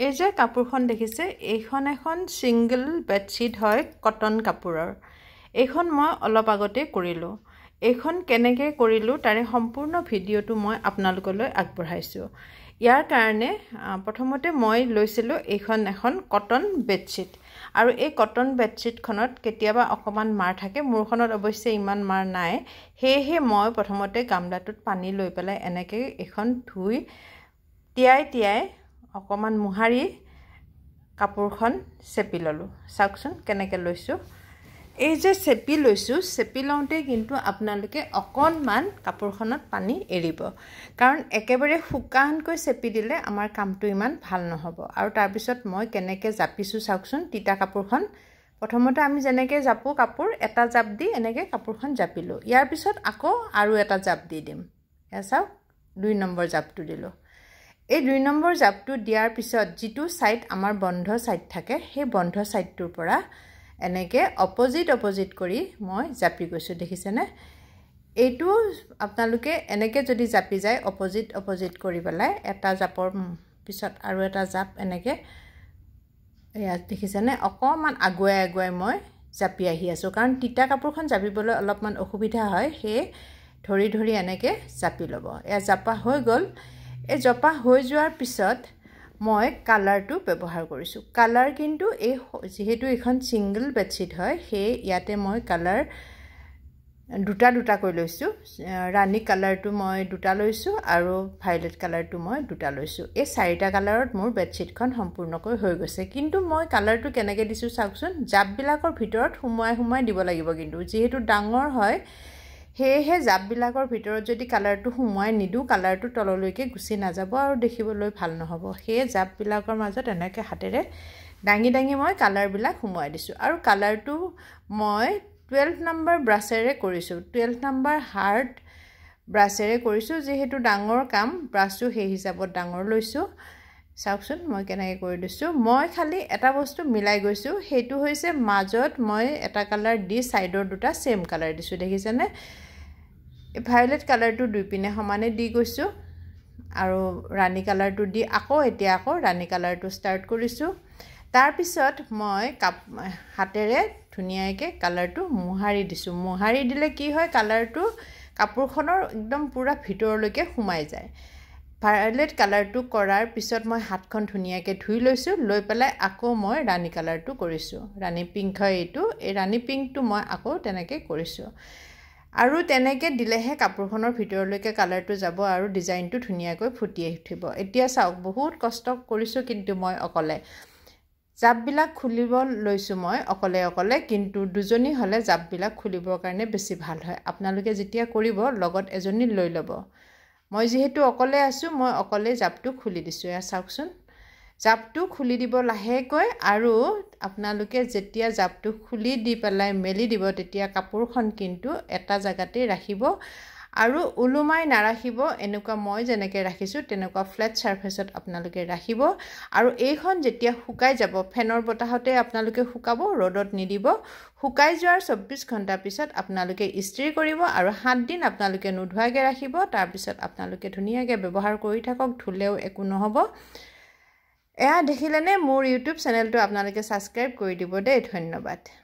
এই যে কাপোৰখন দেখিছে এইখন এখন ছিংগল বেডশ্বীট হয় কটন কাপোৰৰ এইখন মই অলপ আগতে কৰিলোঁ এইখন কেনেকৈ কৰিলোঁ তাৰে সম্পূৰ্ণ ভিডিঅ'টো মই আপোনালোকলৈ আগবঢ়াইছোঁ ইয়াৰ কাৰণে প্ৰথমতে মই লৈছিলোঁ এইখন এখন কটন বেডশ্বীট আৰু এই কটন বেডশ্বীটখনত কেতিয়াবা অকণমান মাৰ থাকে মোৰখনত অৱশ্যে ইমান মাৰ নাই সেয়েহে মই প্ৰথমতে গামলাটোত পানী লৈ পেলাই এনেকৈ এইখন ধুই তিয়াই তিয়াই অকণমান মোহাৰি কাপোৰখন চেপি ললোঁ চাওকচোন কেনেকৈ লৈছোঁ এই যে চেপি লৈছোঁ চেপি লওঁতে কিন্তু আপোনালোকে অকণমান কাপোৰখনত পানী এৰিব কাৰণ একেবাৰে শুকানকৈ চেপি দিলে আমাৰ কামটো ইমান ভাল নহ'ব আৰু তাৰপিছত মই কেনেকৈ জাপিছোঁ চাওকচোন তিতা কাপোৰখন প্ৰথমতে আমি যেনেকৈ জাপোঁ কাপোৰ এটা জাপ দি এনেকৈ কাপোৰখন জাপিলোঁ ইয়াৰ পিছত আকৌ আৰু এটা জাপ দি দিম এয়া চাওক দুই নম্বৰ জাপটো দিলোঁ এই দুই নম্বৰ জাপটো দিয়াৰ পিছত যিটো ছাইড আমাৰ বন্ধ ছাইড থাকে সেই বন্ধ ছাইডটোৰ পৰা এনেকৈ অপজিট অপজিট কৰি মই জাপি গৈছোঁ দেখিছেনে এইটো আপোনালোকে এনেকৈ যদি জাপি যায় অপজিট অপজিট কৰি পেলাই এটা জাপৰ পিছত আৰু এটা জাপ এনেকৈ এয়া দেখিছেনে অকণমান আগুৱাই আগুৱাই মই জাপি আহি আছোঁ কাৰণ তিতা কাপোৰখন জাপিবলৈ অলপমান অসুবিধা হয় সেয়ে ধৰি ধৰি এনেকৈ জাপি ল'ব এয়া জাপা হৈ গ'ল এই জপা হৈ যোৱাৰ পিছত মই কালাৰটো ব্যৱহাৰ কৰিছোঁ কালাৰ কিন্তু এই যিহেতু এইখন ছিংগল বেডশ্বীট হয় সেয়ে ইয়াতে মই কালাৰ দুটা দুটাকৈ লৈছোঁ ৰাণী কালাৰটো মই দুটা লৈছোঁ আৰু ভায়লেট কালাৰটো মই দুটা লৈছোঁ এই চাৰিটা কালাৰত মোৰ বেডশ্বীটখন সম্পূৰ্ণকৈ হৈ গৈছে কিন্তু মই কালাৰটো কেনেকৈ দিছোঁ চাওকচোন জাপবিলাকৰ ভিতৰত সোমোৱাই সোমোৱাই দিব লাগিব কিন্তু যিহেতু ডাঙৰ হয় সেয়েহে জাপবিলাকৰ ভিতৰত যদি কালাৰটো সোমোৱাই নিদিওঁ কালাৰটো তললৈকে গুচি নাযাব আৰু দেখিবলৈ ভাল নহ'ব সেয়ে জাপবিলাকৰ মাজত এনেকৈ হাতেৰে দাঙি দাঙি মই কালাৰবিলাক সোমোৱাই দিছোঁ আৰু কালাৰটো মই টুৱেল্ভ নাম্বাৰ ব্ৰাছেৰে কৰিছোঁ টুৱেল্ভ নাম্বাৰ হাৰ্ড ব্ৰাছেৰে কৰিছোঁ যিহেতু ডাঙৰ কাম ব্ৰাছটো সেই হিচাপত ডাঙৰ লৈছোঁ চাওকচোন মই কেনেকৈ কৰি দিছোঁ মই খালি এটা বস্তু মিলাই গৈছোঁ সেইটো হৈছে মাজত মই এটা কালাৰ দি ছাইডৰ দুটা ছেম কালাৰ দিছোঁ দেখিছেনে ভায়লেট কালাৰটো দুইপিনে সমানে দি গৈছোঁ আৰু ৰাণী কালাৰটো দি আকৌ এতিয়া আকৌ ৰাণী কালাৰটো ষ্টাৰ্ট কৰিছোঁ তাৰপিছত মই কাপ হাতেৰে ধুনীয়াকৈ কালাৰটো মোহাৰি দিছোঁ মোহাৰি দিলে কি হয় কালাৰটো কাপোৰখনৰ একদম পূৰা ভিতৰলৈকে সোমাই যায় ভায়লেট কালাৰটো কৰাৰ পিছত মই হাতখন ধুনীয়াকৈ ধুই লৈছোঁ লৈ পেলাই আকৌ মই ৰাণী কালাৰটো কৰিছোঁ ৰাণী পিংক হয় এইটো এই ৰাণী পিংকটো মই আকৌ তেনেকৈ কৰিছোঁ আৰু তেনেকৈ দিলেহে কাপোৰখনৰ ভিতৰলৈকে কালাৰটো যাব আৰু ডিজাইনটো ধুনীয়াকৈ ফুটি উঠিব এতিয়া চাওক বহুত কষ্ট কৰিছোঁ কিন্তু মই অকলে জাপবিলাক খুলিব লৈছোঁ মই অকলে অকলে কিন্তু দুজনী হ'লে জাপবিলাক খুলিবৰ কাৰণে বেছি ভাল হয় আপোনালোকে যেতিয়া কৰিব লগত এজনী লৈ ল'ব মই যিহেতু অকলে আছোঁ মই অকলে জাপটো খুলি দিছোঁ এয়া চাওকচোন জাপটো খুলি দিব লাহেকৈ আৰু আপোনালোকে যেতিয়া জাপটো খুলি দি পেলাই মেলি দিব তেতিয়া কাপোৰখন কিন্তু এটা জেগাতেই ৰাখিব আৰু ওলোমাই নাৰাখিব এনেকুৱা মই যেনেকৈ ৰাখিছোঁ তেনেকুৱা ফ্লেট চাৰ্ফেচত আপোনালোকে ৰাখিব আৰু এইখন যেতিয়া শুকাই যাব ফেনৰ বতাহতে আপোনালোকে শুকাব ৰ'দত নিদিব শুকাই যোৱাৰ চৌব্বিছ ঘণ্টা পিছত আপোনালোকে ইস্ত্ৰি কৰিব আৰু সাতদিন আপোনালোকে নোধোৱাকৈ ৰাখিব তাৰপিছত আপোনালোকে ধুনীয়াকৈ ব্যৱহাৰ কৰি থাকক ধুলেও একো নহ'ব এয়া দেখিলেনে মোৰ ইউটিউব চেনেলটো আপোনালোকে ছাবস্ক্ৰাইব কৰি দিব দেই ধন্যবাদ